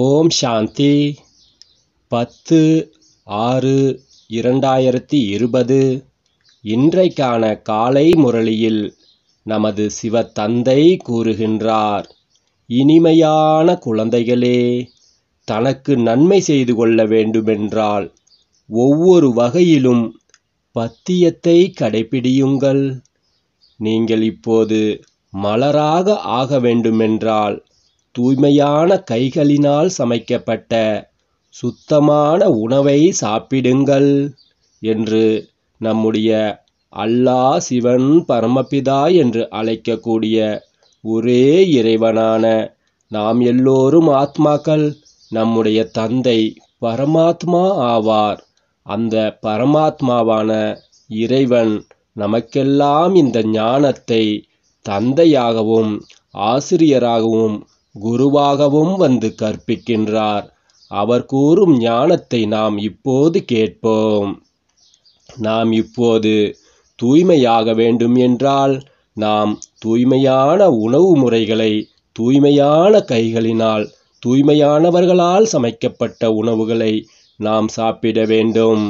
ஓம் சாந்தி பத்து ஆறு இரண்டாயிரத்தி இருபது இன்றைக்கான காலை முரளியில் நமது சிவத்தந்தை கூறுகின்றார் இனிமையான குழந்தைகளே தனக்கு நன்மை செய்து கொள்ள வேண்டுமென்றால் ஒவ்வொரு வகையிலும் பத்தியத்தை கடைபிடியுங்கள் நீங்கள் இப்போது மலராக ஆக வேண்டுமென்றால் தூய்மையான கைகளினால் சமைக்கப்பட்ட சுத்தமான உணவை சாப்பிடுங்கள் என்று நம்முடைய அல்லாஹ் சிவன் பரமபிதா என்று அழைக்கக்கூடிய ஒரே இறைவனான நாம் எல்லோரும் ஆத்மாக்கள் நம்முடைய தந்தை பரமாத்மா ஆவார் அந்த பரமாத்மாவான இறைவன் நமக்கெல்லாம் இந்த ஞானத்தை தந்தையாகவும் ஆசிரியராகவும் குருவாகவும் வந்து கற்பிக்கின்றார் அவர் கூறும் ஞானத்தை நாம் இப்போது கேட்போம் நாம் இப்போது தூய்மையாக வேண்டும் என்றால் நாம் தூய்மையான உணவு முறைகளை தூய்மையான கைகளினால் தூய்மையானவர்களால் சமைக்கப்பட்ட உணவுகளை நாம் சாப்பிட வேண்டும்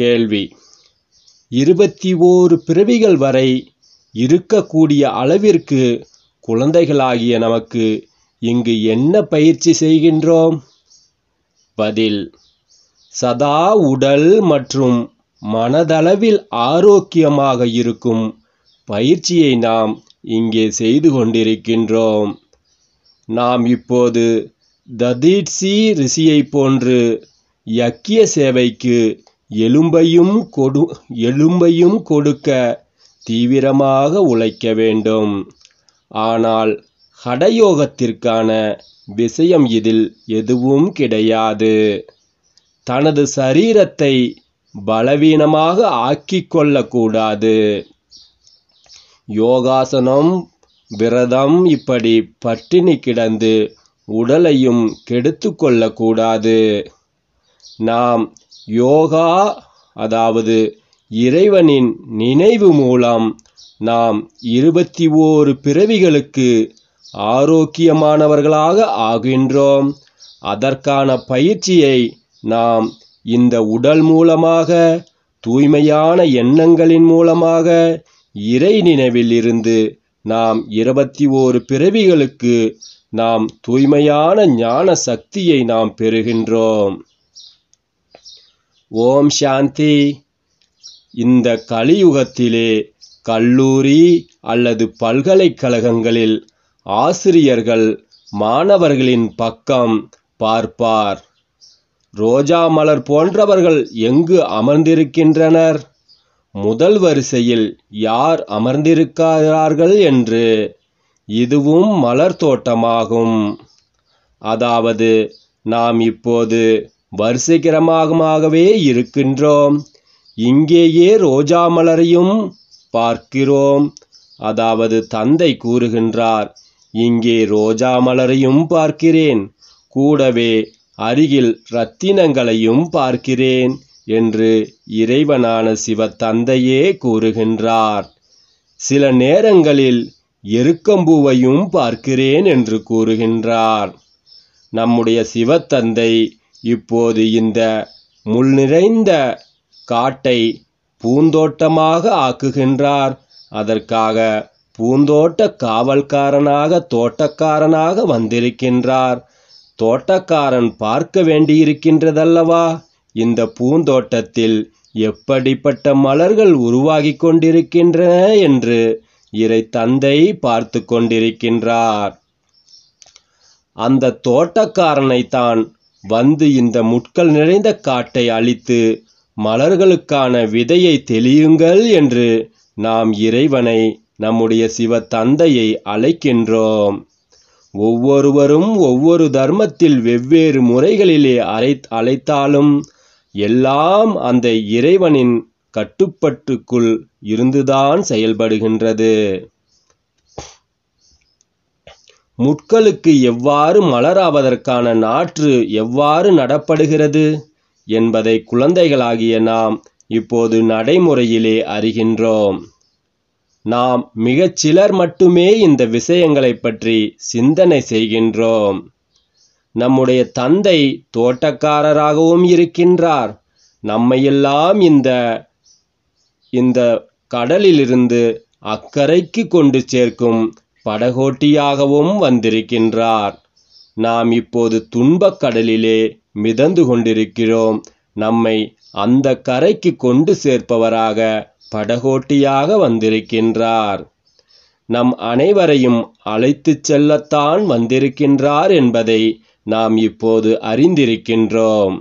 கேள்வி இருபத்தி ஓரு பிறவிகள் வரை இருக்கக்கூடிய அளவிற்கு குழந்தைகளாகிய நமக்கு இங்கு என்ன பயிற்சி செய்கின்றோம் பதில் சதா உடல் மற்றும் மனதளவில் ஆரோக்கியமாக இருக்கும் பயிற்சியை நாம் இங்கே செய்து கொண்டிருக்கின்றோம் நாம் இப்போது ததீட்சி ரிஷியை போன்று யக்கிய சேவைக்கு எலும்பையும் கொடு எலும்பையும் கொடுக்க தீவிரமாக உழைக்க வேண்டும் ஆனால் ஹடயோகத்திற்கான விஷயம் இதில் எதுவும் கிடையாது தனது சரீரத்தை பலவீனமாக ஆக்கி கொள்ளக்கூடாது யோகாசனம் விரதம் இப்படி பட்டினி கிடந்து உடலையும் கெடுத்து கொள்ளக்கூடாது நாம் யோகா அதாவது இறைவனின் நினைவு மூலம் நாம் இருபத்தி ஓரு பிறவிகளுக்கு ஆரோக்கியமானவர்களாக ஆகின்றோம் அதற்கான பயிற்சியை நாம் இந்த உடல் மூலமாக தூய்மையான எண்ணங்களின் மூலமாக இறை நினைவில் இருந்து நாம் இருபத்தி ஓரு பிறவிகளுக்கு நாம் தூய்மையான ஞான சக்தியை நாம் பெறுகின்றோம் ஓம் சாந்தி இந்த கலியுகத்திலே கல்லூரி அல்லது பல்கலைக்கழகங்களில் ஆசிரியர்கள் மாணவர்களின் பக்கம் பார்ப்பார் ரோஜா மலர் போன்றவர்கள் எங்கு அமர்ந்திருக்கின்றனர் முதல் வரிசையில் யார் அமர்ந்திருக்கிறார்கள் என்று இதுவும் மலர் தோட்டமாகும் அதாவது நாம் இப்போது வரிசைக்கிரமாகவே இருக்கின்றோம் இங்கேயே ரோஜா மலரையும் பார்க்கிறோம் அதாவது தந்தை கூறுகின்றார் இங்கே ரோஜா மலரையும் பார்க்கிறேன் கூடவே அருகில் இரத்தினங்களையும் பார்க்கிறேன் என்று இறைவனான சிவ தந்தையே கூறுகின்றார் சில நேரங்களில் எருக்கம்பூவையும் பார்க்கிறேன் என்று கூறுகின்றார் நம்முடைய சிவத்தந்தை இப்போது இந்த முள் நிறைந்த காட்டை பூந்தோட்டமாக ஆக்குகின்றார் அதற்காக பூந்தோட்ட காவல்காரனாக தோட்டக்காரனாக வந்திருக்கின்றார் தோட்டக்காரன் பார்க்க வேண்டியிருக்கின்றதல்லவா இந்த பூந்தோட்டத்தில் எப்படிப்பட்ட மலர்கள் உருவாகி கொண்டிருக்கின்றன என்று இறை தந்தை பார்த்து கொண்டிருக்கின்றார் அந்த தோட்டக்காரனை தான் வந்து இந்த முட்கள் நிறைந்த காட்டை அழித்து மலர்களுக்கான விதையை தெளியுங்கள் என்று நாம் இறைவனை நம்முடைய சிவ தந்தையை அழைக்கின்றோம் ஒவ்வொருவரும் ஒவ்வொரு தர்மத்தில் வெவ்வேறு முறைகளிலே அரை அழைத்தாலும் எல்லாம் அந்த இறைவனின் கட்டுப்பட்டுக்குள் இருந்துதான் செயல்படுகின்றது முட்களுக்கு எவ்வாறு மலராவதற்கான நாற்று எவ்வாறு நடப்படுகிறது என்பதை குழந்தைகளாகிய நாம் இப்போது நடைமுறையிலே அறிகின்றோம் நாம் மிகச்சிலர் மட்டுமே இந்த விஷயங்களை பற்றி சிந்தனை செய்கின்றோம் நம்முடைய தந்தை தோட்டக்காரராகவும் இருக்கின்றார் நம்மையெல்லாம் இந்த இந்த கடலிலிருந்து அக்கறைக்கு கொண்டு சேர்க்கும் படகோட்டியாகவும் வந்திருக்கின்றார் நாம் இப்போது துன்பக் கடலிலே மிதந்து கொண்டிருக்கிறோம் நம்மை அந்த கரைக்கு கொண்டு சேர்ப்பவராக படகோட்டியாக வந்திருக்கின்றார் நம் அனைவரையும் அழைத்துச் செல்லத்தான் வந்திருக்கின்றார் என்பதை நாம் இப்போது அறிந்திருக்கின்றோம்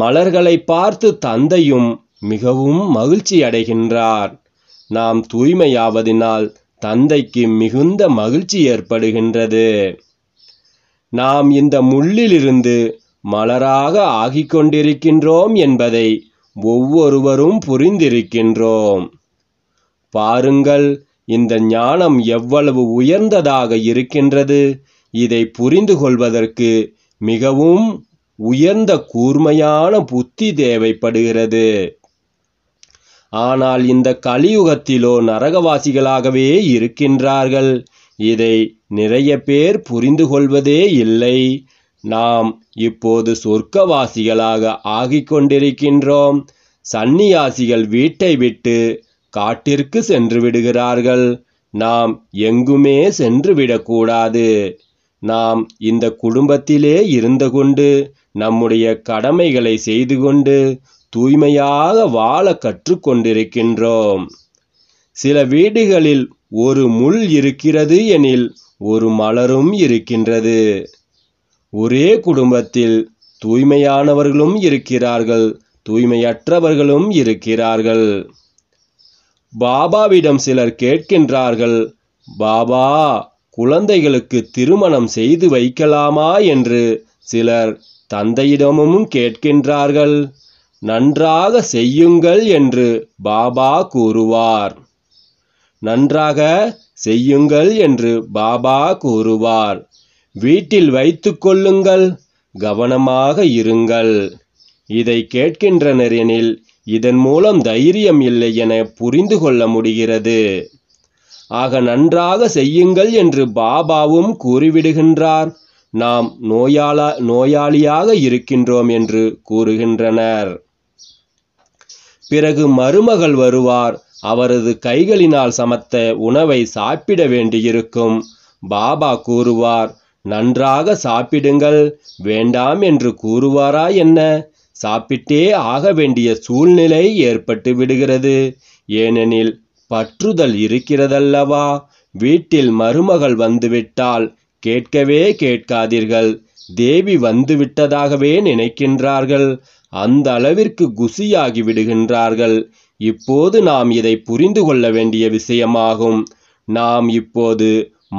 மலர்களை பார்த்து தந்தையும் மிகவும் மகிழ்ச்சி அடைகின்றார் நாம் தூய்மையாவதினால் தந்தைக்கு மிகுந்த மகிழ்ச்சி ஏற்படுகின்றது நாம் இந்த முள்ளிலிருந்து மலராக ஆகிக்கொண்டிருக்கின்றோம் என்பதை ஒவ்வொருவரும் புரிந்திருக்கின்றோம் பாருங்கள் இந்த ஞானம் எவ்வளவு உயர்ந்ததாக இருக்கின்றது இதை புரிந்து கொள்வதற்கு மிகவும் உயர்ந்த கூர்மையான புத்தி தேவைப்படுகிறது ஆனால் இந்த கலியுகத்திலோ நரகவாசிகளாகவே இருக்கின்றார்கள் இதை நிறைய பேர் புரிந்து கொள்வதே இல்லை நாம் இப்போது சொர்க்கவாசிகளாக ஆகிக்கொண்டிருக்கின்றோம் சன்னியாசிகள் வீட்டை விட்டு காட்டிற்கு சென்று விடுகிறார்கள் நாம் எங்குமே சென்று விடக்கூடாது நாம் இந்த குடும்பத்திலே இருந்து கொண்டு நம்முடைய கடமைகளை செய்து கொண்டு தூய்மையாக வாழ கற்றுக்கொண்டிருக்கின்றோம் சில வீடுகளில் ஒரு முள் இருக்கிறது எனில் ஒரு மலரும் இருக்கின்றது ஒரே குடும்பத்தில் தூய்மையானவர்களும் இருக்கிறார்கள் தூய்மையற்றவர்களும் இருக்கிறார்கள் பாபாவிடம் சிலர் கேட்கின்றார்கள் பாபா குழந்தைகளுக்கு திருமணம் செய்து வைக்கலாமா என்று சிலர் தந்தையிடமும் கேட்கின்றார்கள் நன்றாக செய்யுங்கள் என்று பாபா கூறுவார் நன்றாக செய்யுங்கள் என்று பாபா கூறுவார் வீட்டில் வைத்து கொள்ளுங்கள் கவனமாக இருங்கள் இதை கேட்கின்றனர் எனில் இதன் மூலம் தைரியம் இல்லை என புரிந்து கொள்ள முடிகிறது ஆக நன்றாக செய்யுங்கள் என்று பாபாவும் கூறிவிடுகின்றார் நாம் நோயாளா நோயாளியாக இருக்கின்றோம் என்று கூறுகின்றனர் பிறகு மருமகள் வருவார் அவரது கைகளினால் சமத்த உணவை சாப்பிட வேண்டியிருக்கும் பாபா கூறுவார் நன்றாக சாப்பிடுங்கள் வேண்டாம் என்று கூறுவாரா என்ன சாப்பிட்டே ஆக வேண்டிய சூழ்நிலை ஏற்பட்டு விடுகிறது ஏனெனில் பற்றுதல் இருக்கிறதல்லவா வீட்டில் மருமகள் வந்துவிட்டால் கேட்கவே கேட்காதீர்கள் தேவி வந்துவிட்டதாகவே நினைக்கின்றார்கள் அந்த அளவிற்கு குசியாகி விடுகின்றார்கள் இப்போது நாம் இதை புரிந்து கொள்ள வேண்டிய விஷயமாகும் நாம் இப்போது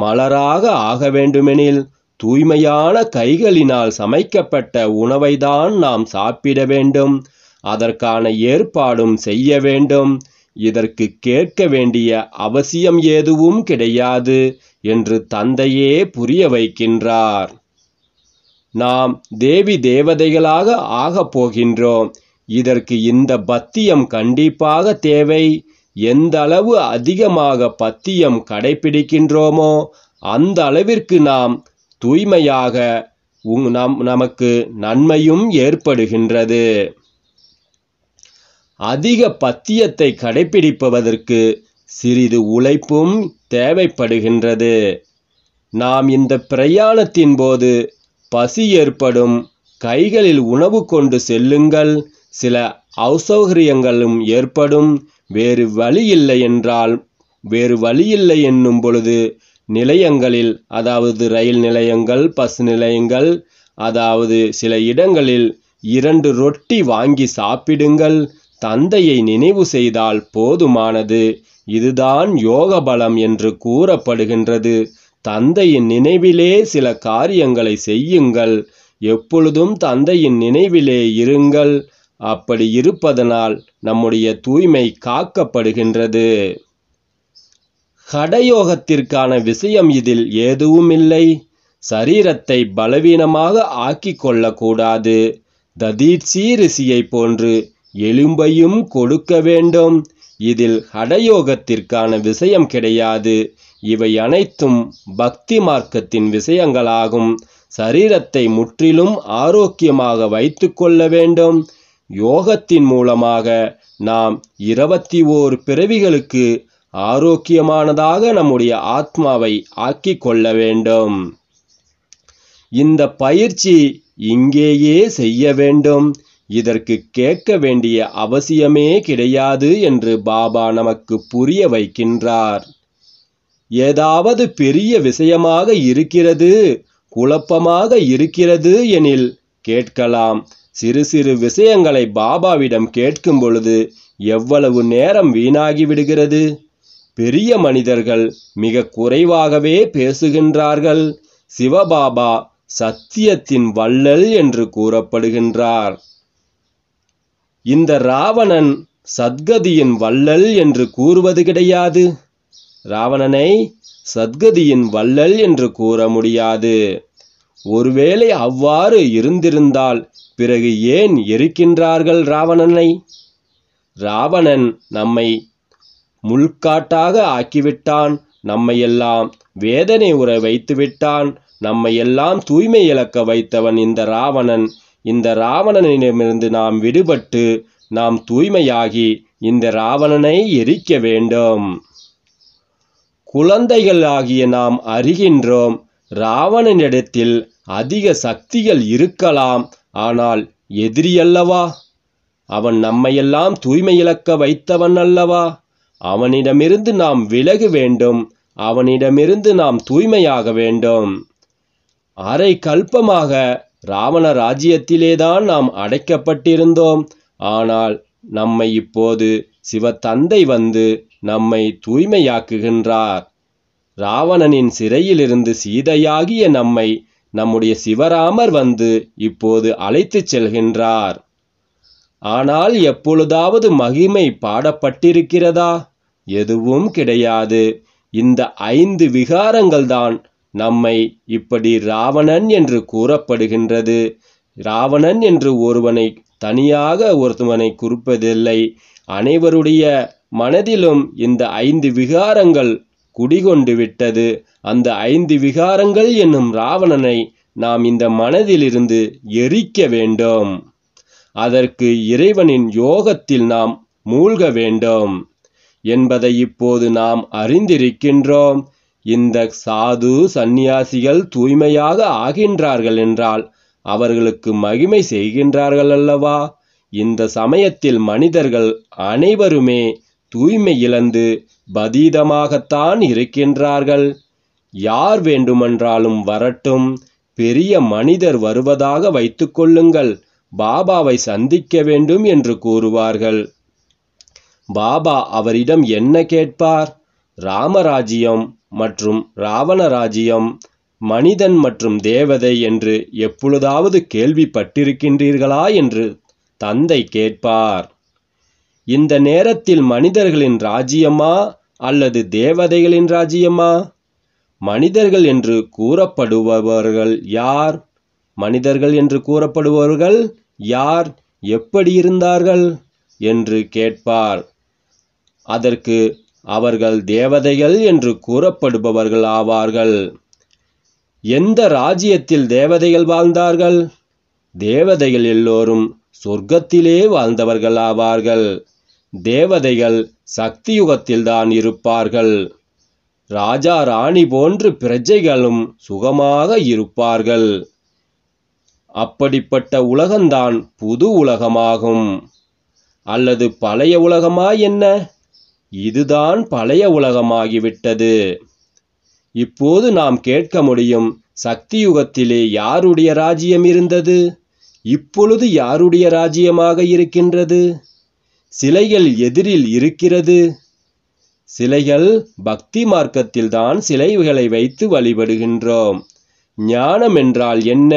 மலராக ஆக வேண்டுமெனில் தூய்மையான கைகளினால் சமைக்கப்பட்ட உணவைதான் நாம் சாப்பிட வேண்டும் அதற்கான ஏற்பாடும் செய்ய வேண்டும் இதற்கு கேட்க வேண்டிய அவசியம் எதுவும் கிடையாது என்று தந்தையே புரிய வைக்கின்றார் நாம் தேவி தேவதைகளாக ஆகப் போகின்றோம் இதற்கு இந்த பத்தியம் கண்டிப்பாக தேவை எந்த அளவு அதிகமாக பத்தியம் கடைபிடிக்கின்றோமோ அந்த அளவிற்கு நாம் தூய்மையாக உங் நம் நமக்கு நன்மையும் ஏற்படுகின்றது அதிக பத்தியத்தை கடைபிடிப்பதற்கு சிறிது உழைப்பும் தேவைப்படுகின்றது நாம் இந்த பிரயாணத்தின் போது பசி ஏற்படும் கைகளில் உணவு கொண்டு செல்லுங்கள் சில அசௌகரியங்களும் ஏற்படும் வேறு வழியில்லை என்றால் வேறு வழியில்லை என்னும் பொழுது நிலையங்களில் அதாவது ரயில் நிலையங்கள் பஸ் நிலையங்கள் அதாவது சில இடங்களில் இரண்டு ரொட்டி வாங்கி சாப்பிடுங்கள் தந்தையை நினைவு செய்தால் போதுமானது இதுதான் யோக பலம் என்று கூறப்படுகின்றது தந்தையின் நினைவிலே சில காரியங்களை செய்யுங்கள் எப்பொழுதும் தந்தையின் நினைவிலே இருங்கள் அப்படி இருப்பதனால் நம்முடைய தூய்மை காக்கப்படுகின்றது ஹடயோகத்திற்கான விஷயம் இதில் ஏதுவுமில்லை சரீரத்தை பலவீனமாக ஆக்கி கொள்ளக்கூடாது ததீட்சி போன்று எலும்பையும் கொடுக்க வேண்டும் இதில் ஹடயோகத்திற்கான விஷயம் கிடையாது இவை அனைத்தும் பக்தி மார்க்கத்தின் விஷயங்களாகும் சரீரத்தை முற்றிலும் ஆரோக்கியமாக வைத்து கொள்ள வேண்டும் யோகத்தின் மூலமாக நாம் இருபத்தி ஓர் பிறவிகளுக்கு ஆரோக்கியமானதாக நம்முடைய ஆத்மாவை ஆக்கி கொள்ள வேண்டும் இந்த பயிற்சி இங்கேயே செய்ய வேண்டும் இதற்கு கேட்க வேண்டிய அவசியமே கிடையாது என்று பாபா நமக்கு புரிய வைக்கின்றார் ஏதாவது பெரிய விஷயமாக இருக்கிறது குழப்பமாக இருக்கிறது எனில் கேட்கலாம் சிறு சிறு விஷயங்களை பாபாவிடம் கேட்கும் பொழுது எவ்வளவு நேரம் வீணாகி விடுகிறது பெரிய மனிதர்கள் மிக குறைவாகவே பேசுகின்றார்கள் சிவபாபா சத்தியத்தின் வள்ளல் என்று கூறப்படுகின்றார் இந்த ராவணன் சத்கதியின் வள்ளல் என்று கூறுவது கிடையாது ராவணனை சத்கதியின் வள்ளல் என்று கூற முடியாது ஒருவேளை அவ்வாறு இருந்திருந்தால் பிறகு ஏன் எரிக்கின்றார்கள் ராவணனை ராவணன் நம்மை முள்காட்டாக ஆக்கிவிட்டான் நம்மையெல்லாம் வேதனை உற வைத்துவிட்டான் நம்மையெல்லாம் தூய்மை இழக்க வைத்தவன் இந்த ராவணன் இந்த ராவணனிடமிருந்து நாம் விடுபட்டு நாம் தூய்மையாகி இந்த ராவணனை எரிக்க வேண்டும் குழந்தைகள் ஆகிய நாம் அறிகின்றோம் ராவணனிடத்தில் அதிக சக்திகள் இருக்கலாம் ஆனால் எதிரியல்லவா அவன் நம்மையெல்லாம் தூய்மை இழக்க வைத்தவன் அல்லவா அவனிடமிருந்து நாம் விலக வேண்டும் அவனிடமிருந்து நாம் தூய்மையாக வேண்டும் அரை கல்பமாக ராவண ராஜ்யத்திலேதான் நாம் அடைக்கப்பட்டிருந்தோம் ஆனால் நம்மை இப்போது சிவத்தந்தை வந்து நம்மை தூய்மையாக்குகின்றார் ராவணனின் சிறையிலிருந்து சீதையாகிய நம்மை நம்முடைய சிவராமர் வந்து இப்போது அழைத்துச் செல்கின்றார் ஆனால் எப்பொழுதாவது மகிமை பாடப்பட்டிருக்கிறதா எதுவும் கிடையாது இந்த ஐந்து விகாரங்கள்தான் நம்மை இப்படி ராவணன் என்று கூறப்படுகின்றது ராவணன் என்று ஒருவனை தனியாக ஒருத்தவனை குறிப்பதில்லை அனைவருடைய மனதிலும் இந்த ஐந்து விகாரங்கள் குடிகொண்டு விட்டது அந்த ஐந்து விகாரங்கள் என்னும் ராவணனை நாம் இந்த மனதிலிருந்து எரிக்க வேண்டும் அதற்கு இறைவனின் யோகத்தில் நாம் மூழ்க வேண்டும் என்பதை இப்போது நாம் அறிந்திருக்கின்றோம் இந்த சாது சந்நியாசிகள் தூய்மையாக ஆகின்றார்கள் என்றால் அவர்களுக்கு மகிமை செய்கின்றார்கள் அல்லவா இந்த சமயத்தில் மனிதர்கள் அனைவருமே தூய்மை இழந்து பதீதமாகத்தான் இருக்கின்றார்கள் யார் வேண்டுமென்றாலும் வரட்டும் பெரிய மனிதர் வருவதாக வைத்துக்கொள்ளுங்கள் பாபாவை சந்திக்க வேண்டும் என்று கூறுவார்கள் பாபா அவரிடம் என்ன கேட்பார் ராமராஜ்யம் மற்றும் ராவணராஜ்யம் மனிதன் மற்றும் தேவதை என்று எப்பொழுதாவது கேள்விப்பட்டிருக்கின்றீர்களா என்று தந்தை கேட்பார் இந்த நேரத்தில் மனிதர்களின் ராஜ்யமா அல்லது தேவதைகளின் ராஜ்யமா மனிதர்கள் என்று கூறப்படுபவர்கள் யார் மனிதர்கள் என்று கூறப்படுபவர்கள் யார் எப்படி இருந்தார்கள் என்று கேட்பார் அதற்கு அவர்கள் தேவதைகள் என்று கூறப்படுபவர்கள் ஆவார்கள் எந்த ராஜ்யத்தில் தேவதைகள் வாழ்ந்தார்கள் தேவதைகள் எல்லோரும் சொர்க்கத்திலே வாழ்ந்தவர்கள் ஆவார்கள் தேவதைகள் சக்தியுகத்தில்தான் இருப்பார்கள் ராஜா ராணி போன்று பிரஜைகளும் சுகமாக இருப்பார்கள் அப்படிப்பட்ட உலகந்தான் புது உலகமாகும் அல்லது பழைய உலகமா என்ன இதுதான் பழைய உலகமாகிவிட்டது இப்போது நாம் கேட்க முடியும் சக்தி யுகத்திலே யாருடைய ராஜ்யம் இருந்தது இப்பொழுது யாருடைய ராஜ்யமாக இருக்கின்றது சிலைகள் எதிரில் இருக்கிறது சிலைகள் பக்தி மார்க்கத்தில்தான் சிலைகளை வைத்து வழிபடுகின்றோம் ஞானம் என்றால் என்ன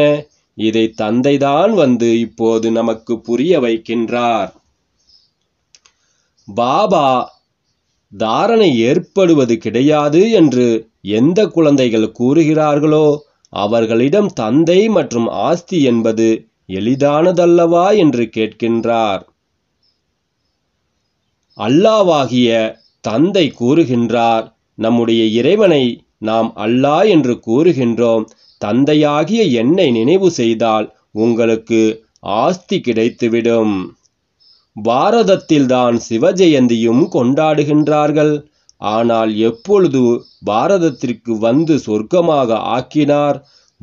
இதை தந்தைதான் வந்து இப்போது நமக்கு புரிய வைக்கின்றார் பாபா தாரணை ஏற்படுவது கிடையாது என்று எந்த குழந்தைகள் கூறுகிறார்களோ அவர்களிடம் தந்தை மற்றும் ஆஸ்தி என்பது எளிதானதல்லவா என்று கேட்கின்றார் அல்லாவாகிய தந்தை கூறுகின்றார் நம்முடைய இறைவனை நாம் அல்லா என்று கூறுகின்றோம் தந்தையாகிய என்னை நினைவு செய்தால் உங்களுக்கு ஆஸ்தி கிடைத்துவிடும் பாரதத்தில்தான் சிவஜெயந்தியும் கொண்டாடுகின்றார்கள் ஆனால் எப்பொழுது பாரதத்திற்கு வந்து சொர்க்கமாக ஆக்கினார்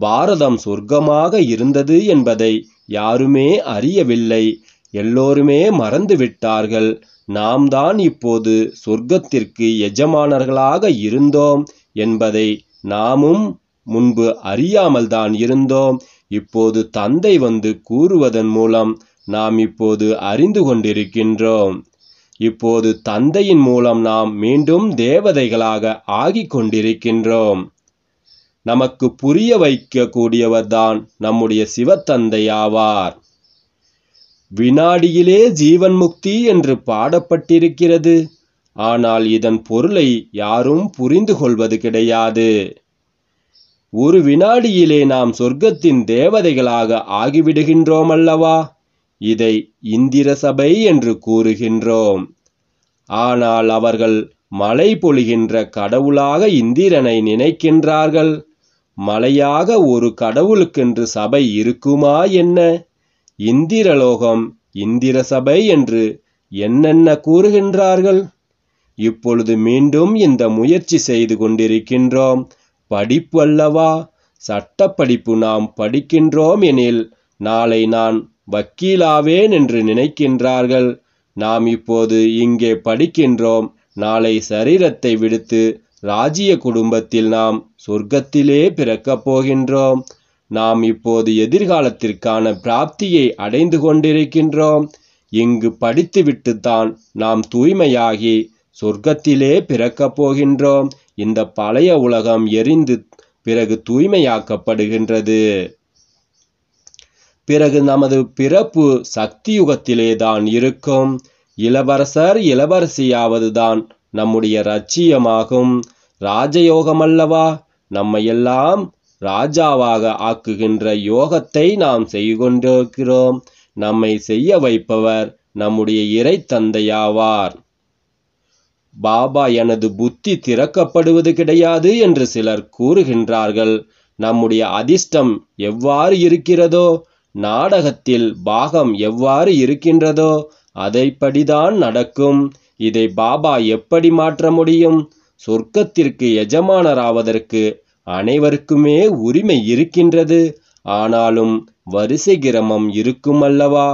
பாரதம் சொர்க்கமாக இருந்தது என்பதை யாருமே அறியவில்லை எல்லோருமே மறந்துவிட்டார்கள் நாம் தான் இப்போது சொர்க்கத்திற்கு எஜமானர்களாக இருந்தோம் என்பதை நாமும் முன்பு அறியாமல் தான் இருந்தோம் இப்போது தந்தை வந்து கூறுவதன் மூலம் நாம் இப்போது அறிந்து கொண்டிருக்கின்றோம் இப்போது தந்தையின் மூலம் நாம் மீண்டும் தேவதைகளாக ஆகி கொண்டிருக்கின்றோம் நமக்கு புரிய வைக்கக்கூடியவர்தான் தான் நம்முடைய சிவத்தந்தையாவார் வினாடியிலே ஜீவன் முக்தி என்று பாடப்பட்டிருக்கிறது ஆனால் இதன் பொருளை யாரும் புரிந்து கொள்வது கிடையாது ஒரு வினாடியிலே நாம் சொர்க்கத்தின் தேவதைகளாக ஆகிவிடுகின்றோம் அல்லவா இதை இந்திர சபை என்று கூறுகின்றோம் ஆனால் அவர்கள் மழை பொழிகின்ற கடவுளாக இந்திரனை நினைக்கின்றார்கள் மலையாக ஒரு கடவுளுக்கென்று சபை இருக்குமா என்ன இந்திரலோகம் இந்திர சபை என்று என்னென்ன கூறுகின்றார்கள் இப்பொழுது மீண்டும் இந்த முயற்சி செய்து கொண்டிருக்கின்றோம் படிப்பு அல்லவா சட்ட படிப்பு நாம் படிக்கின்றோம் எனில் நாளை நான் வக்கீலாவேன் என்று நினைக்கின்றார்கள் நாம் இப்போது இங்கே படிக்கின்றோம் நாளை சரீரத்தை விடுத்து ராஜ்ய குடும்பத்தில் நாம் சொர்க்கத்திலே பிறக்கப் போகின்றோம் நாம் இப்போது எதிர்காலத்திற்கான பிராப்தியை அடைந்து கொண்டிருக்கின்றோம் இங்கு படித்துவிட்டுத்தான் நாம் தூய்மையாகி சொர்க்கத்திலே பிறக்கப் போகின்றோம் இந்த பழைய உலகம் எரிந்து பிறகு தூய்மையாக்கப்படுகின்றது பிறகு நமது பிறப்பு சக்தி யுகத்திலே தான் இருக்கும் இளவரசர் இளவரசியாவது தான் நம்முடைய அல்லவா ராஜயோகமல்லவா நம்மையெல்லாம் ராஜாவாக ஆக்குகின்ற யோகத்தை நாம் செய்து கொண்டிருக்கிறோம் நம்மை செய்ய வைப்பவர் நம்முடைய இறை தந்தையாவார் பாபா எனது புத்தி திறக்கப்படுவது கிடையாது என்று சிலர் கூறுகின்றார்கள் நம்முடைய அதிர்ஷ்டம் எவ்வாறு இருக்கிறதோ நாடகத்தில் பாகம் எவ்வாறு இருக்கின்றதோ அதைப்படிதான் நடக்கும் இதை பாபா எப்படி மாற்ற முடியும் சொர்க்கத்திற்கு எஜமானராவதற்கு அனைவருக்குமே உரிமை இருக்கின்றது ஆனாலும் வரிசை கிரமம் இருக்கும் அல்லவா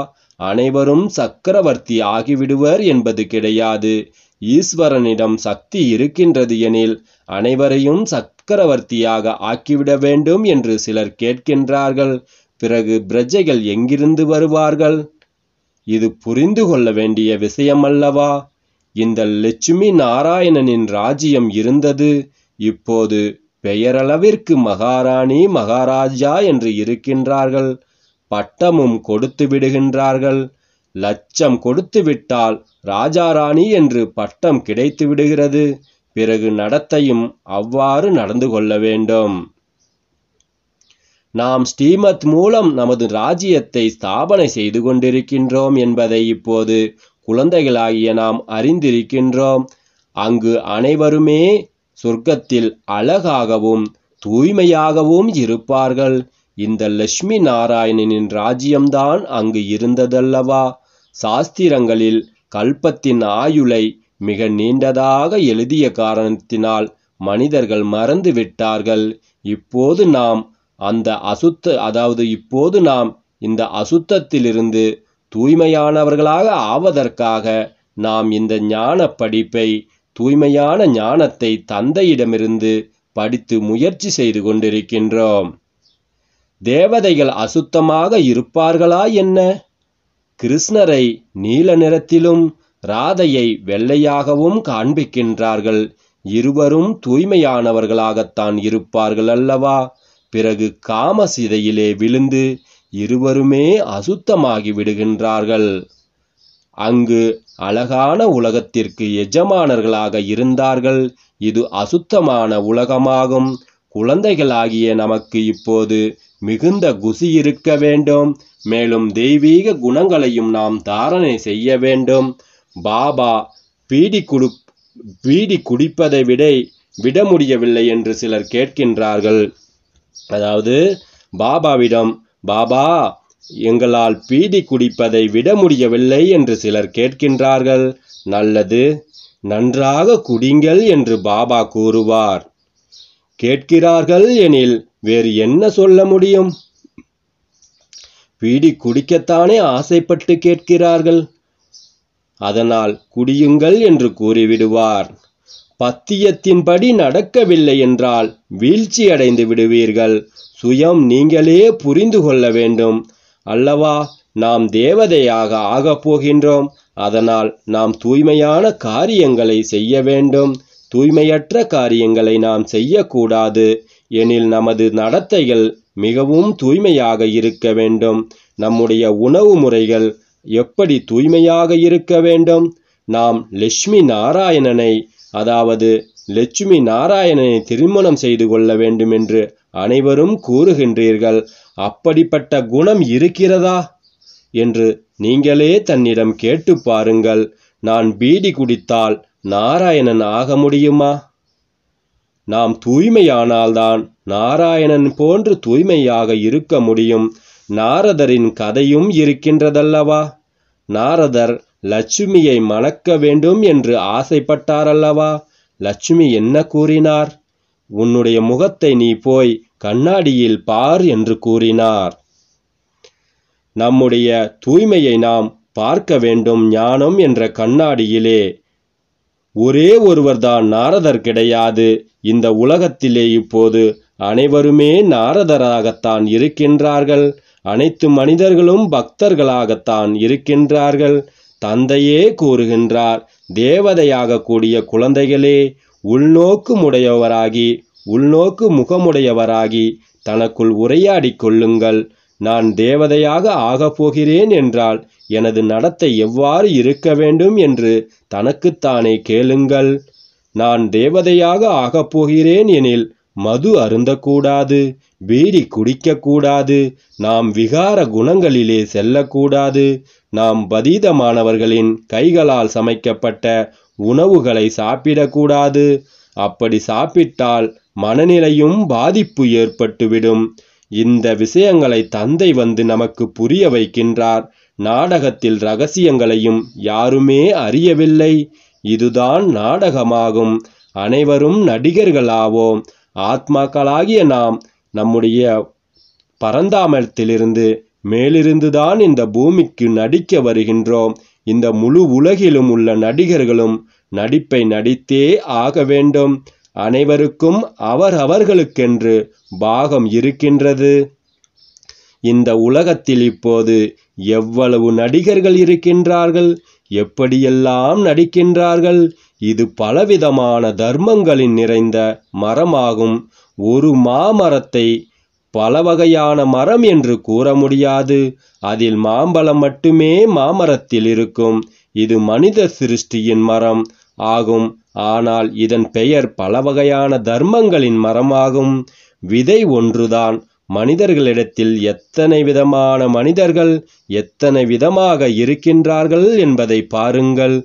அனைவரும் சக்கரவர்த்தி ஆகிவிடுவர் என்பது கிடையாது ஈஸ்வரனிடம் சக்தி இருக்கின்றது எனில் அனைவரையும் சக்கரவர்த்தியாக ஆக்கிவிட வேண்டும் என்று சிலர் கேட்கின்றார்கள் பிறகு பிரஜைகள் எங்கிருந்து வருவார்கள் இது புரிந்து கொள்ள வேண்டிய விஷயம் அல்லவா இந்த லட்சுமி நாராயணனின் ராஜ்யம் இருந்தது இப்போது பெயரளவிற்கு மகாராணி மகாராஜா என்று இருக்கின்றார்கள் பட்டமும் கொடுத்து விடுகின்றார்கள் லட்சம் கொடுத்து விட்டால் ராஜாராணி என்று பட்டம் கிடைத்து விடுகிறது பிறகு நடத்தையும் அவ்வாறு நடந்து கொள்ள வேண்டும் நாம் ஸ்ரீமத் மூலம் நமது ராஜ்யத்தை ஸ்தாபனை செய்து கொண்டிருக்கின்றோம் என்பதை இப்போது குழந்தைகளாகிய நாம் அறிந்திருக்கின்றோம் அங்கு அனைவருமே சொர்க்கத்தில் அழகாகவும் தூய்மையாகவும் இருப்பார்கள் இந்த லட்சுமி நாராயணனின் ராஜ்யம்தான் அங்கு இருந்ததல்லவா சாஸ்திரங்களில் கல்பத்தின் ஆயுளை மிக நீண்டதாக எழுதிய காரணத்தினால் மனிதர்கள் மறந்து விட்டார்கள் இப்போது நாம் அந்த அசுத்த அதாவது இப்போது நாம் இந்த அசுத்தத்திலிருந்து தூய்மையானவர்களாக ஆவதற்காக நாம் இந்த ஞான படிப்பை தூய்மையான ஞானத்தை தந்தையிடமிருந்து படித்து முயற்சி செய்து கொண்டிருக்கின்றோம் தேவதைகள் அசுத்தமாக இருப்பார்களா என்ன கிருஷ்ணரை நீல நிறத்திலும் ராதையை வெள்ளையாகவும் காண்பிக்கின்றார்கள் இருவரும் தூய்மையானவர்களாகத்தான் இருப்பார்கள் அல்லவா பிறகு காமசிதையிலே விழுந்து இருவருமே அசுத்தமாகி விடுகின்றார்கள் அங்கு அழகான உலகத்திற்கு எஜமானர்களாக இருந்தார்கள் இது அசுத்தமான உலகமாகும் குழந்தைகளாகிய நமக்கு இப்போது மிகுந்த குசி இருக்க வேண்டும் மேலும் தெய்வீக குணங்களையும் நாம் தாரணை செய்ய வேண்டும் பாபா பீடி குடு பீடி குடிப்பதை விட விட முடியவில்லை என்று சிலர் கேட்கின்றார்கள் அதாவது பாபாவிடம் பாபா எங்களால் பீதி குடிப்பதை விட முடியவில்லை என்று சிலர் கேட்கின்றார்கள் நல்லது நன்றாக குடிங்கள் என்று பாபா கூறுவார் கேட்கிறார்கள் எனில் வேறு என்ன சொல்ல முடியும் பீடி குடிக்கத்தானே ஆசைப்பட்டு கேட்கிறார்கள் அதனால் குடியுங்கள் என்று கூறிவிடுவார் பத்தியத்தின்படி நடக்கவில்லை என்றால் வீழ்ச்சி அடைந்து விடுவீர்கள் சுயம் நீங்களே புரிந்து கொள்ள வேண்டும் அல்லவா நாம் தேவதையாக ஆகப் போகின்றோம் அதனால் நாம் தூய்மையான காரியங்களை செய்ய வேண்டும் தூய்மையற்ற காரியங்களை நாம் செய்யக்கூடாது எனில் நமது நடத்தைகள் மிகவும் தூய்மையாக இருக்க வேண்டும் நம்முடைய உணவு முறைகள் எப்படி தூய்மையாக இருக்க வேண்டும் நாம் லட்சுமி நாராயணனை அதாவது லட்சுமி நாராயணனை திருமணம் செய்து கொள்ள வேண்டும் என்று அனைவரும் கூறுகின்றீர்கள் அப்படிப்பட்ட குணம் இருக்கிறதா என்று நீங்களே தன்னிடம் கேட்டு பாருங்கள் நான் பீடி குடித்தால் நாராயணன் ஆக முடியுமா நாம் தூய்மையானால்தான் நாராயணன் போன்று தூய்மையாக இருக்க முடியும் நாரதரின் கதையும் இருக்கின்றதல்லவா நாரதர் லட்சுமியை மணக்க வேண்டும் என்று ஆசைப்பட்டாரல்லவா லட்சுமி என்ன கூறினார் உன்னுடைய முகத்தை நீ போய் கண்ணாடியில் பார் என்று கூறினார் நம்முடைய தூய்மையை நாம் பார்க்க வேண்டும் ஞானம் என்ற கண்ணாடியிலே ஒரே ஒருவர்தான் நாரதர் கிடையாது இந்த உலகத்திலே இப்போது அனைவருமே நாரதராகத்தான் இருக்கின்றார்கள் அனைத்து மனிதர்களும் பக்தர்களாகத்தான் இருக்கின்றார்கள் தந்தையே கூறுகின்றார் தேவதையாக கூடிய குழந்தைகளே உள்நோக்குமுடையவராகி உள்நோக்கு முகமுடையவராகி தனக்குள் உரையாடி கொள்ளுங்கள் நான் தேவதையாக ஆகப் போகிறேன் என்றால் எனது நடத்தை எவ்வாறு இருக்க வேண்டும் என்று தனக்குத்தானே கேளுங்கள் நான் தேவதையாக ஆகப் போகிறேன் எனில் மது அருந்தக்கூடாது பீடி குடிக்கக்கூடாது நாம் விகார குணங்களிலே செல்லக்கூடாது நாம் பதீதமானவர்களின் கைகளால் சமைக்கப்பட்ட உணவுகளை சாப்பிடக்கூடாது அப்படி சாப்பிட்டால் மனநிலையும் பாதிப்பு ஏற்பட்டுவிடும் இந்த விஷயங்களை தந்தை வந்து நமக்கு புரிய வைக்கின்றார் நாடகத்தில் ரகசியங்களையும் யாருமே அறியவில்லை இதுதான் நாடகமாகும் அனைவரும் நடிகர்களாவோம் ஆத்மாக்களாகிய நாம் நம்முடைய பரந்தாமத்திலிருந்து மேலிருந்துதான் இந்த பூமிக்கு நடிக்க வருகின்றோம் இந்த முழு உலகிலும் உள்ள நடிகர்களும் நடிப்பை நடித்தே ஆக வேண்டும் அனைவருக்கும் அவர் அவர்களுக்கென்று பாகம் இருக்கின்றது இந்த உலகத்தில் இப்போது எவ்வளவு நடிகர்கள் இருக்கின்றார்கள் எப்படியெல்லாம் நடிக்கின்றார்கள் இது பலவிதமான தர்மங்களின் நிறைந்த மரமாகும் ஒரு மாமரத்தை பலவகையான மரம் என்று கூற முடியாது அதில் மாம்பழம் மட்டுமே மாமரத்தில் இருக்கும் இது மனித சிருஷ்டியின் மரம் ஆகும் ஆனால் இதன் பெயர் பலவகையான தர்மங்களின் மரமாகும் விதை ஒன்றுதான் மனிதர்களிடத்தில் எத்தனை விதமான மனிதர்கள் எத்தனை விதமாக இருக்கின்றார்கள் என்பதை பாருங்கள்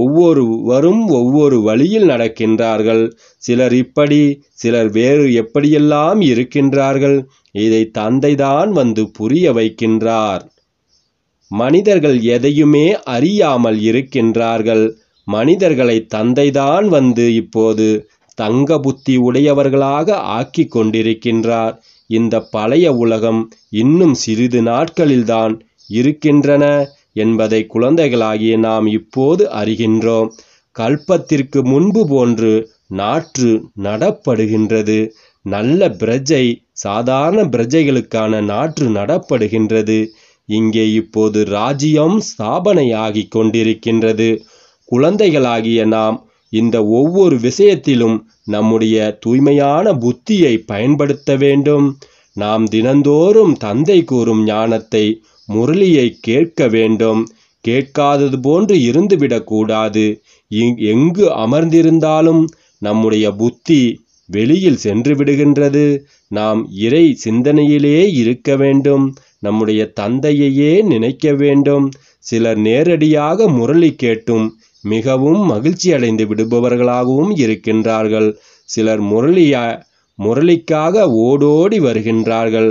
ஒவ்வொருவரும் ஒவ்வொரு வழியில் நடக்கின்றார்கள் சிலர் இப்படி சிலர் வேறு எப்படியெல்லாம் இருக்கின்றார்கள் இதை தந்தைதான் வந்து புரிய வைக்கின்றார் மனிதர்கள் எதையுமே அறியாமல் இருக்கின்றார்கள் மனிதர்களை தந்தைதான் வந்து இப்போது தங்க புத்தி உடையவர்களாக ஆக்கி கொண்டிருக்கின்றார் இந்த பழைய உலகம் இன்னும் சிறிது நாட்களில்தான் இருக்கின்றன என்பதை குழந்தைகளாகிய நாம் இப்போது அறிகின்றோம் கல்பத்திற்கு முன்பு போன்று நாற்று நடப்படுகின்றது நல்ல பிரஜை சாதாரண பிரஜைகளுக்கான நாற்று நடப்படுகின்றது இங்கே இப்போது ராஜ்யம் ஸ்தாபனையாகி கொண்டிருக்கின்றது குழந்தைகளாகிய நாம் இந்த ஒவ்வொரு விஷயத்திலும் நம்முடைய தூய்மையான புத்தியை பயன்படுத்த வேண்டும் நாம் தினந்தோறும் தந்தை கூறும் ஞானத்தை முரளியை கேட்க வேண்டும் கேட்காதது போன்று இருந்துவிடக்கூடாது எங்கு அமர்ந்திருந்தாலும் நம்முடைய புத்தி வெளியில் சென்று விடுகின்றது நாம் இறை சிந்தனையிலே இருக்க வேண்டும் நம்முடைய தந்தையையே நினைக்க வேண்டும் சிலர் நேரடியாக முரளி கேட்டும் மிகவும் மகிழ்ச்சி அடைந்து விடுபவர்களாகவும் இருக்கின்றார்கள் சிலர் முரளியா முரளிக்காக ஓடோடி வருகின்றார்கள்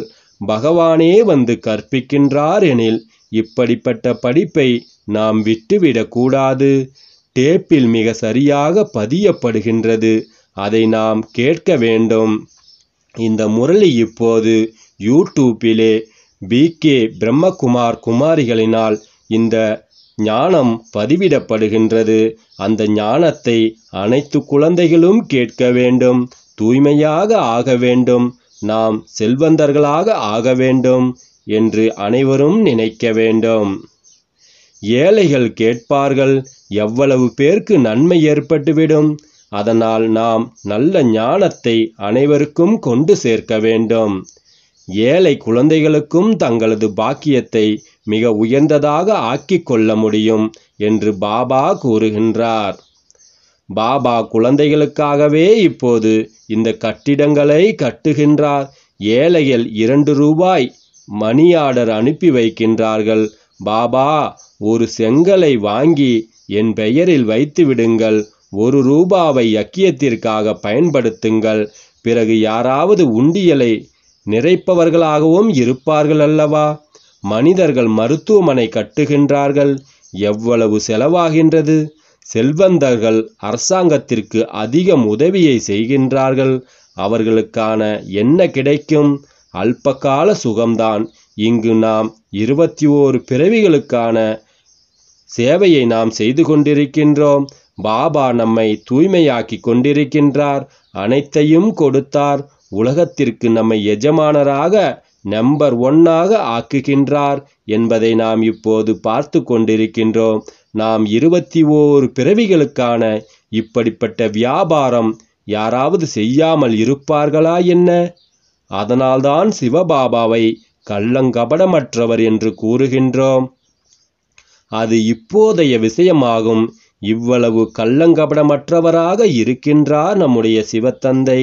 பகவானே வந்து கற்பிக்கின்றார் எனில் இப்படிப்பட்ட படிப்பை நாம் விட்டுவிடக்கூடாது டேப்பில் மிக சரியாக பதியப்படுகின்றது அதை நாம் கேட்க வேண்டும் இந்த முரளி இப்போது யூடியூப்பிலே பி கே பிரம்மகுமார் குமாரிகளினால் இந்த ஞானம் பதிவிடப்படுகின்றது அந்த ஞானத்தை அனைத்து குழந்தைகளும் கேட்க வேண்டும் தூய்மையாக ஆக வேண்டும் நாம் செல்வந்தர்களாக ஆக வேண்டும் என்று அனைவரும் நினைக்க வேண்டும் ஏழைகள் கேட்பார்கள் எவ்வளவு பேருக்கு நன்மை ஏற்பட்டுவிடும் அதனால் நாம் நல்ல ஞானத்தை அனைவருக்கும் கொண்டு சேர்க்க வேண்டும் ஏழை குழந்தைகளுக்கும் தங்களது பாக்கியத்தை மிக உயர்ந்ததாக ஆக்கிக் கொள்ள முடியும் என்று பாபா கூறுகின்றார் பாபா குழந்தைகளுக்காகவே இப்போது இந்த கட்டிடங்களை கட்டுகின்றார் ஏழைகள் இரண்டு ரூபாய் மணி ஆர்டர் அனுப்பி வைக்கின்றார்கள் பாபா ஒரு செங்கலை வாங்கி என் பெயரில் வைத்து விடுங்கள் ஒரு ரூபாவை யக்கியத்திற்காக பயன்படுத்துங்கள் பிறகு யாராவது உண்டியலை நிறைப்பவர்களாகவும் இருப்பார்கள் அல்லவா மனிதர்கள் மருத்துவமனை கட்டுகின்றார்கள் எவ்வளவு செலவாகின்றது செல்வந்தர்கள் அரசாங்கத்திற்கு அதிகம் உதவியை செய்கின்றார்கள் அவர்களுக்கான என்ன கிடைக்கும் அல்பகால சுகம்தான் இங்கு நாம் இருபத்தி ஓரு பிறவிகளுக்கான சேவையை நாம் செய்து கொண்டிருக்கின்றோம் பாபா நம்மை தூய்மையாக்கி கொண்டிருக்கின்றார் அனைத்தையும் கொடுத்தார் உலகத்திற்கு நம்மை எஜமானராக நம்பர் ஒன்னாக ஆக்குகின்றார் என்பதை நாம் இப்போது பார்த்து கொண்டிருக்கின்றோம் நாம் இருபத்தி ஓரு பிறவிகளுக்கான இப்படிப்பட்ட வியாபாரம் யாராவது செய்யாமல் இருப்பார்களா என்ன அதனால்தான் சிவபாபாவை கள்ளங்கபடமற்றவர் என்று கூறுகின்றோம் அது இப்போதைய விஷயமாகும் இவ்வளவு கள்ளங்கபடமற்றவராக இருக்கின்றார் நம்முடைய சிவத்தந்தை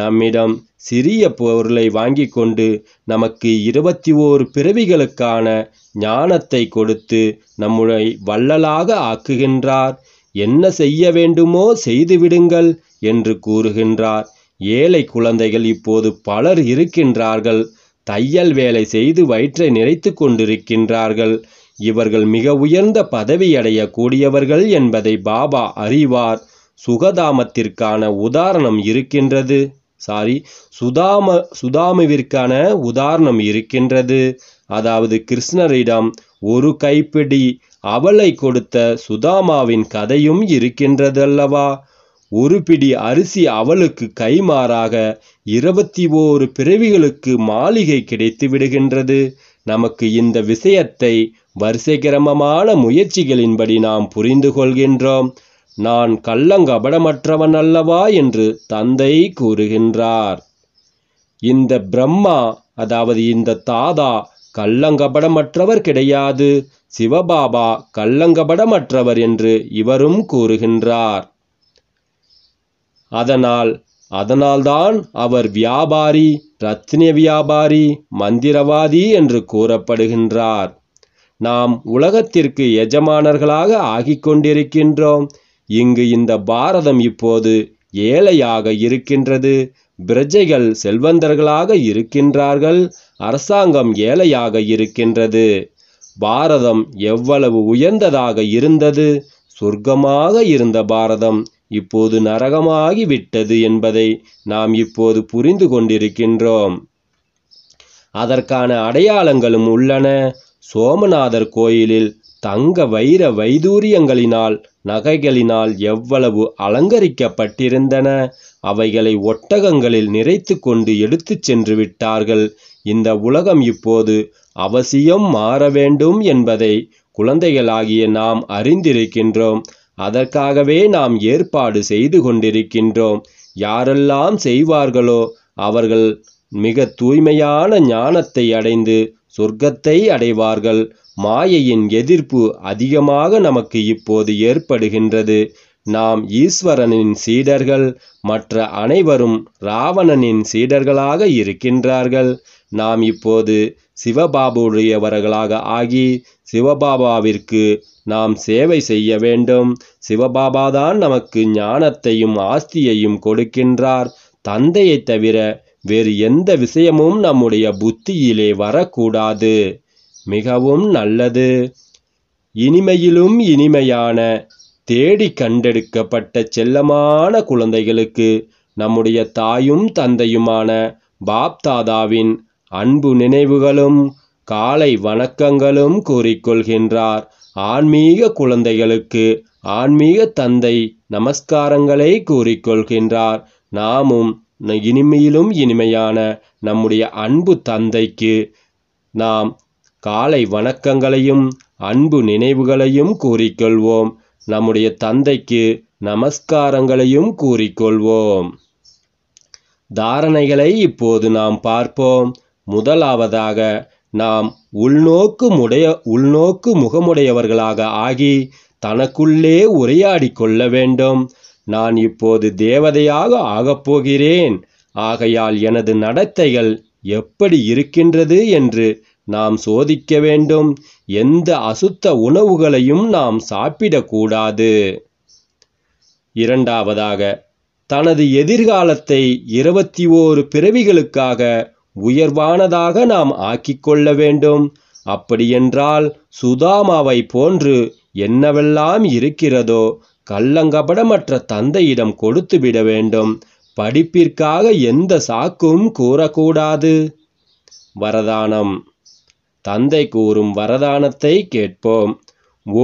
நம்மிடம் சிறிய பொருளை வாங்கி கொண்டு நமக்கு இருபத்தி ஓரு பிறவிகளுக்கான ஞானத்தை கொடுத்து நம்முடைய வள்ளலாக ஆக்குகின்றார் என்ன செய்ய வேண்டுமோ செய்துவிடுங்கள் என்று கூறுகின்றார் ஏழை குழந்தைகள் இப்போது பலர் இருக்கின்றார்கள் தையல் வேலை செய்து வயிற்றை நிறைத்து கொண்டிருக்கின்றார்கள் இவர்கள் மிக உயர்ந்த பதவி அடையக்கூடியவர்கள் என்பதை பாபா அறிவார் சுகதாமத்திற்கான உதாரணம் இருக்கின்றது சாரி சுதாம சுதாமுவிற்கான உதாரணம் இருக்கின்றது அதாவது கிருஷ்ணரிடம் ஒரு கைப்பிடி அவளை கொடுத்த சுதாமாவின் கதையும் இருக்கின்றதல்லவா ஒரு பிடி அரிசி அவளுக்கு கைமாறாக இருபத்தி ஓரு பிறவிகளுக்கு மாளிகை கிடைத்து விடுகின்றது நமக்கு இந்த விஷயத்தை வரிசை கிரமமான முயற்சிகளின்படி நாம் புரிந்து கொள்கின்றோம் நான் கள்ளங்கபடமற்றவன் அல்லவா என்று தந்தை கூறுகின்றார் இந்த பிரம்மா அதாவது இந்த தாதா கள்ளங்கபடமற்றவர் கிடையாது சிவபாபா கள்ளங்கபடமற்றவர் என்று இவரும் கூறுகின்றார் அதனால் அதனால்தான் அவர் வியாபாரி ரத்ன வியாபாரி மந்திரவாதி என்று கூறப்படுகின்றார் நாம் உலகத்திற்கு எஜமானர்களாக ஆகிக்கொண்டிருக்கின்றோம் இங்கு இந்த பாரதம் இப்போது ஏழையாக இருக்கின்றது பிரஜைகள் செல்வந்தர்களாக இருக்கின்றார்கள் அரசாங்கம் ஏழையாக இருக்கின்றது பாரதம் எவ்வளவு உயர்ந்ததாக இருந்தது சொர்க்கமாக இருந்த பாரதம் இப்போது நரகமாகிவிட்டது என்பதை நாம் இப்போது புரிந்து கொண்டிருக்கின்றோம் அதற்கான அடையாளங்களும் உள்ளன சோமநாதர் கோயிலில் தங்க வைர வைதூரியங்களினால் நகைகளினால் எவ்வளவு அலங்கரிக்கப்பட்டிருந்தன அவைகளை ஒட்டகங்களில் நிறைத்து கொண்டு எடுத்துச் சென்று விட்டார்கள் இந்த உலகம் இப்போது அவசியம் மாற வேண்டும் என்பதை குழந்தைகளாகிய நாம் அறிந்திருக்கின்றோம் அதற்காகவே நாம் ஏற்பாடு செய்து கொண்டிருக்கின்றோம் யாரெல்லாம் செய்வார்களோ அவர்கள் மிக தூய்மையான ஞானத்தை அடைந்து சொர்க்கத்தை அடைவார்கள் மாயையின் எதிர்ப்பு அதிகமாக நமக்கு இப்போது ஏற்படுகின்றது நாம் ஈஸ்வரனின் சீடர்கள் மற்ற அனைவரும் ராவணனின் சீடர்களாக இருக்கின்றார்கள் நாம் இப்போது சிவபாபுடையவர்களாக ஆகி சிவபாபாவிற்கு நாம் சேவை செய்ய வேண்டும் சிவபாபா தான் நமக்கு ஞானத்தையும் ஆஸ்தியையும் கொடுக்கின்றார் தந்தையை தவிர வேறு எந்த விஷயமும் நம்முடைய புத்தியிலே வரக்கூடாது மிகவும் நல்லது இனிமையிலும் இனிமையான தேடி கண்டெடுக்கப்பட்ட செல்லமான குழந்தைகளுக்கு நம்முடைய தாயும் தந்தையுமான பாப்தாதாவின் அன்பு நினைவுகளும் காலை வணக்கங்களும் கூறிக்கொள்கின்றார் ஆன்மீக குழந்தைகளுக்கு ஆன்மீக தந்தை நமஸ்காரங்களை கூறிக்கொள்கின்றார் நாமும் இனிமையிலும் இனிமையான நம்முடைய அன்பு தந்தைக்கு நாம் காலை வணக்கங்களையும் அன்பு நினைவுகளையும் கூறிக்கொள்வோம் நம்முடைய தந்தைக்கு நமஸ்காரங்களையும் கூறிக்கொள்வோம் தாரணைகளை இப்போது நாம் பார்ப்போம் முதலாவதாக நாம் உள்நோக்கு முடைய உள்நோக்கு முகமுடையவர்களாக ஆகி தனக்குள்ளே உரையாடி கொள்ள வேண்டும் நான் இப்போது தேவதையாக ஆகப்போகிறேன் ஆகையால் எனது நடத்தைகள் எப்படி இருக்கின்றது என்று நாம் சோதிக்க வேண்டும் எந்த அசுத்த உணவுகளையும் நாம் சாப்பிடக்கூடாது இரண்டாவதாக தனது எதிர்காலத்தை இருபத்தி ஓரு பிறவிகளுக்காக உயர்வானதாக நாம் ஆக்கிக்கொள்ள வேண்டும் அப்படியென்றால் சுதாமாவை போன்று என்னவெல்லாம் இருக்கிறதோ கள்ளங்கபடமற்ற தந்தையிடம் கொடுத்து விட வேண்டும் படிப்பிற்காக எந்த சாக்கும் கூறக்கூடாது வரதானம் தந்தை கூறும் வரதானத்தை கேட்போம்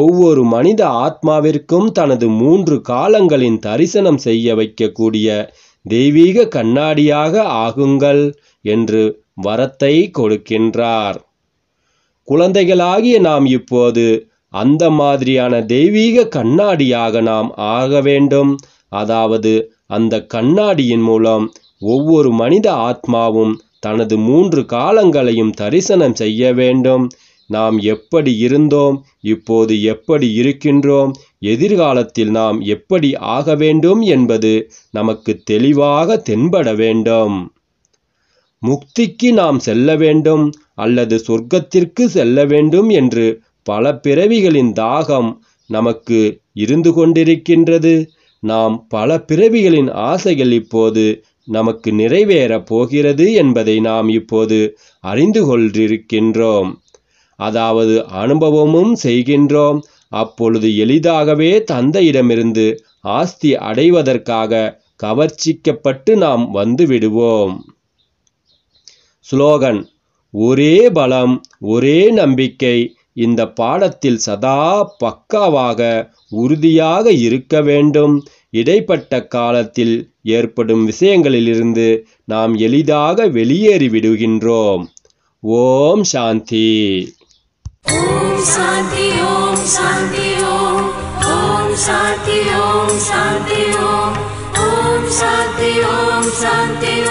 ஒவ்வொரு மனித ஆத்மாவிற்கும் தனது மூன்று காலங்களின் தரிசனம் செய்ய வைக்கக்கூடிய தெய்வீக கண்ணாடியாக ஆகுங்கள் என்று வரத்தை கொடுக்கின்றார் குழந்தைகளாகிய நாம் இப்போது அந்த மாதிரியான தெய்வீக கண்ணாடியாக நாம் ஆக வேண்டும் அதாவது அந்த கண்ணாடியின் மூலம் ஒவ்வொரு மனித ஆத்மாவும் தனது மூன்று காலங்களையும் தரிசனம் செய்ய வேண்டும் நாம் எப்படி இருந்தோம் இப்போது எப்படி இருக்கின்றோம் எதிர்காலத்தில் நாம் எப்படி ஆக வேண்டும் என்பது நமக்கு தெளிவாக தென்பட வேண்டும் முக்திக்கு நாம் செல்ல வேண்டும் அல்லது சொர்க்கத்திற்கு செல்ல வேண்டும் என்று பல பிறவிகளின் தாகம் நமக்கு இருந்து கொண்டிருக்கின்றது நாம் பல பிறவிகளின் ஆசைகள் இப்போது நமக்கு நிறைவேறப் போகிறது என்பதை நாம் இப்போது அறிந்து கொண்டிருக்கின்றோம் அதாவது அனுபவமும் செய்கின்றோம் அப்பொழுது எளிதாகவே தந்தையிடமிருந்து ஆஸ்தி அடைவதற்காக கவர்ச்சிக்கப்பட்டு நாம் வந்து விடுவோம் ஸ்லோகன் ஒரே பலம் ஒரே நம்பிக்கை இந்த பாடத்தில் சதா பக்காவாக உறுதியாக இருக்க வேண்டும் இடைப்பட்ட காலத்தில் ஏற்படும் விஷயங்களிலிருந்து நாம் எளிதாக வெளியேறி விடுகின்றோம் ஓம் சாந்தி சாந்தி ஓம் சாந்தி ஓம் சாந்தி ஓம் சாந்தி ஓம் சாந்தி